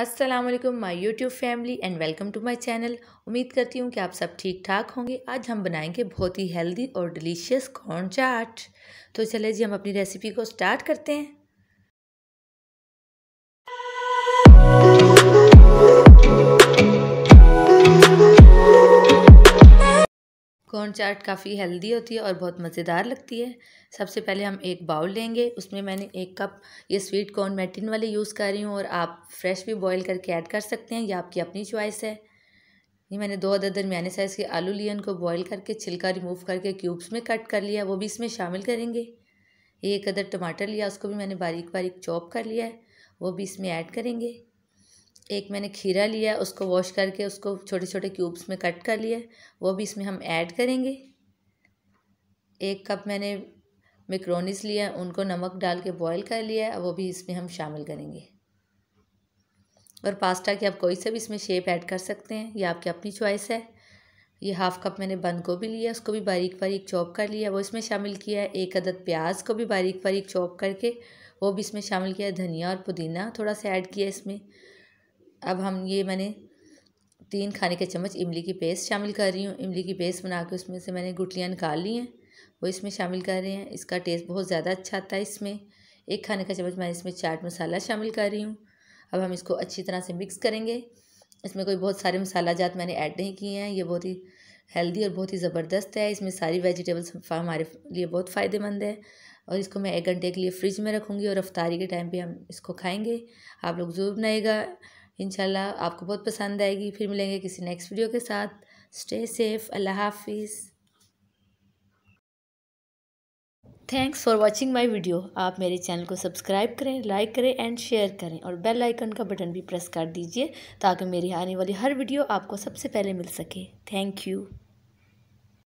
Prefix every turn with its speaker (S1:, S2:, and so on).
S1: Aslam my YouTube family and welcome to my channel उम्मीद करती हूँ कि आप सब ठीक ठाक होंगे आज हम बनाएंगे बहुत ही हेल्दी और डिलीशियस कॉर्न चाट तो चले जी हम अपनी रेसिपी को स्टार्ट करते हैं कॉर्न चाट काफ़ी हेल्दी होती है और बहुत मज़ेदार लगती है सबसे पहले हम एक बाउल लेंगे उसमें मैंने एक कप ये स्वीट कॉर्न मैटिन वाले यूज़ कर रही हूँ और आप फ्रेश भी बॉईल करके ऐड कर सकते हैं ये आपकी अपनी चॉइस है ये मैंने दो अदर दरमियाने साइज़ के आलू लिए उनको बॉईल करके छिलका रिमूव करके क्यूब्स में कट कर लिया वो भी इसमें शामिल करेंगे एक अदर टमाटर लिया उसको भी मैंने बारीक बारीक चॉप कर लिया है वो भी इसमें ऐड करेंगे एक मैंने खीरा लिया उसको वॉश करके उसको छोटे छोटे क्यूब्स में कट कर लिया वो भी इसमें हम ऐड करेंगे एक कप मैंने मेकरोनीस लिया उनको नमक डाल के बॉईल कर लिया वो भी इसमें हम शामिल करेंगे और पास्ता की आप कोई से भी इसमें शेप ऐड कर सकते हैं ये आपकी अपनी चॉइस है ये हाफ़ कप मैंने बंद गोभी लिया उसको भी बारीक बारीक चॉप कर लिया वो इसमें शामिल किया है एक अदद प्याज को भी बारीक बारीक चॉप करके वो भी इसमें शामिल किया धनिया और पुदीना थोड़ा सा ऐड किया इसमें अब हम ये मैंने तीन खाने के चम्मच इमली की पेस्ट शामिल कर रही हूँ इमली की पेस्ट बना के उसमें से मैंने गुटलियाँ निकाल ली हैं वो इसमें शामिल कर रहे हैं इसका टेस्ट बहुत ज़्यादा अच्छा आता है इसमें एक खाने का चम्मच मैं इसमें चाट मसाला शामिल कर रही हूँ अब हम इसको अच्छी तरह से मिक्स करेंगे इसमें कोई बहुत सारे मसाला जात मैंने ऐड नहीं किए हैं ये बहुत ही हेल्दी और बहुत ही ज़बरदस्त है इसमें सारी वेजिटेबल्स हमारे लिए बहुत फ़ायदेमंद है और इसको मैं एक घंटे के लिए फ्रिज में रखूँगी और रफ्तारी के टाइम पर हम इसको खाएँगे आप लोग ज़रूर बनाएगा इनशाला आपको बहुत पसंद आएगी फिर मिलेंगे किसी नेक्स्ट वीडियो के साथ स्टे सेफ़
S2: अल्लाह हाफिज़ thanks for watching my video आप मेरे चैनल को सब्सक्राइब करें लाइक करें एंड शेयर करें और बेल आइकन का बटन भी प्रेस कर दीजिए ताकि मेरी आने वाली हर वीडियो आपको सबसे पहले मिल सके थैंक यू